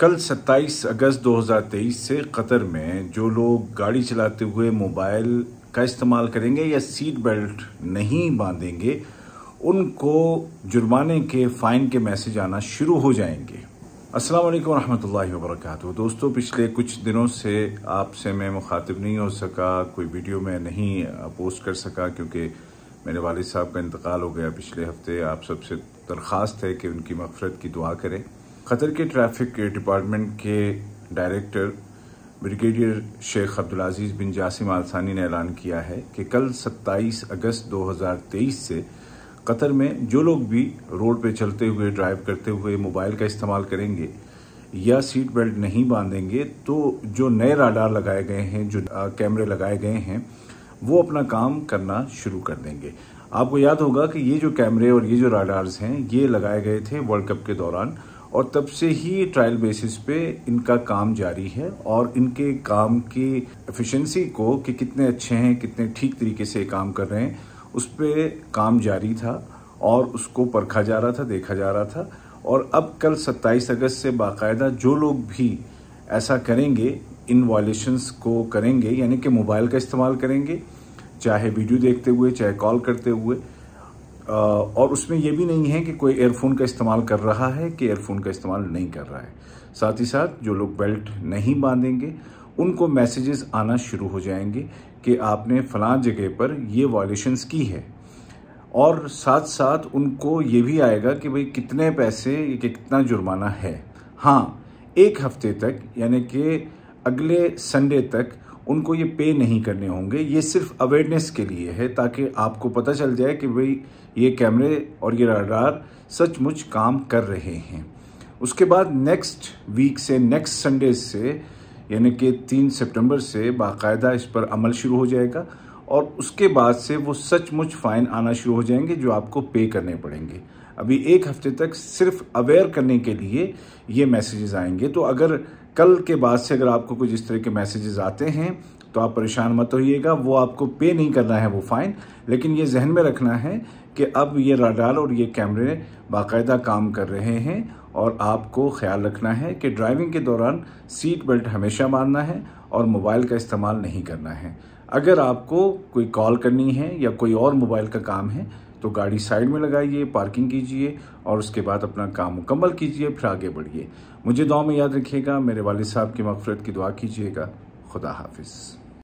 कल 27 अगस्त 2023 से कतर में जो लोग गाड़ी चलाते हुए मोबाइल का इस्तेमाल करेंगे या सीट बेल्ट नहीं बांधेंगे उनको जुर्माने के फ़ाइन के मैसेज आना शुरू हो जाएंगे अस्सलाम वालेकुम रहमतुल्लाहि व बरकातहू दोस्तों पिछले कुछ दिनों से आपसे मैं मुखातिब नहीं हो सका कोई वीडियो मैं नहीं पोस्ट कर सका क्योंकि मेरे वालिद साहब का इंतकाल हो गया पिछले हफ्ते आप सबसे दरख्वास्त है कि उनकी मफ़रत की दुआ करें कतर के ट्रैफिक डिपार्टमेंट के director brigadier Sheikh Abdul Aziz bin Jassim Al Thani ने ऐलान किया है कि कल 27 अगस्त 2023 से कतर में जो लोग भी रोड पर चलते हुए ड्राइव करते हुए मोबाइल का इस्तेमाल करेंगे या सीट बेल्ट नहीं बांधेंगे तो जो नए राडार लगाए गए हैं जो कैमरे लगाए गए हैं वो अपना काम करना शुरू कर देंगे आपको याद होगा कि ये जो कैमरे और ये जो राडार्स हैं ये लगाए गए थे वर्ल्ड कप के दौरान और तब से ही ट्रायल बेसिस पे इनका काम जारी है और इनके काम की एफिशिएंसी को कि कितने अच्छे हैं कितने ठीक तरीके से काम कर रहे हैं उस पर काम जारी था और उसको परखा जा रहा था देखा जा रहा था और अब कल 27 अगस्त से बाकायदा जो लोग भी ऐसा करेंगे इन वायलेशंस को करेंगे यानी कि मोबाइल का इस्तेमाल करेंगे चाहे वीडियो देखते हुए चाहे कॉल करते हुए और उसमें यह भी नहीं है कि कोई एयरफोन का इस्तेमाल कर रहा है कि एयरफोन का इस्तेमाल नहीं कर रहा है साथ ही साथ जो लोग बेल्ट नहीं बांधेंगे उनको मैसेजेस आना शुरू हो जाएंगे कि आपने फलां जगह पर ये वायलेशंस की है और साथ साथ उनको ये भी आएगा कि भाई कितने पैसे कि कितना जुर्माना है हाँ एक हफ्ते तक यानी कि अगले संडे तक उनको ये पे नहीं करने होंगे ये सिर्फ अवेयरनेस के लिए है ताकि आपको पता चल जाए कि भाई ये कैमरे और ये रडार सचमुच काम कर रहे हैं उसके बाद नेक्स्ट वीक से नेक्स्ट संडे से यानी कि तीन सितंबर से बाकायदा इस पर अमल शुरू हो जाएगा और उसके बाद से वो सचमुच फ़ाइन आना शुरू हो जाएंगे जो आपको पे करने पड़ेंगे अभी एक हफ्ते तक सिर्फ अवेयर करने के लिए ये मैसेजेस आएंगे तो अगर कल के बाद से अगर आपको कुछ इस तरह के मैसेजेस आते हैं तो आप परेशान मत होइएगा वो आपको पे नहीं करना है वो फ़ाइन लेकिन ये जहन में रखना है कि अब ये राडार और ये कैमरे बाकायदा काम कर रहे हैं और आपको ख्याल रखना है कि ड्राइविंग के दौरान सीट बेल्ट हमेशा मारना है और मोबाइल का इस्तेमाल नहीं करना है अगर आपको कोई कॉल करनी है या कोई और मोबाइल का काम है तो गाड़ी साइड में लगाइए पार्किंग कीजिए और उसके बाद अपना काम मुकम्मल कीजिए फिर आगे बढ़िए मुझे दुआ में याद रखिएगा मेरे वाले साहब की मफफरत की दुआ कीजिएगा खुदा हाफिज़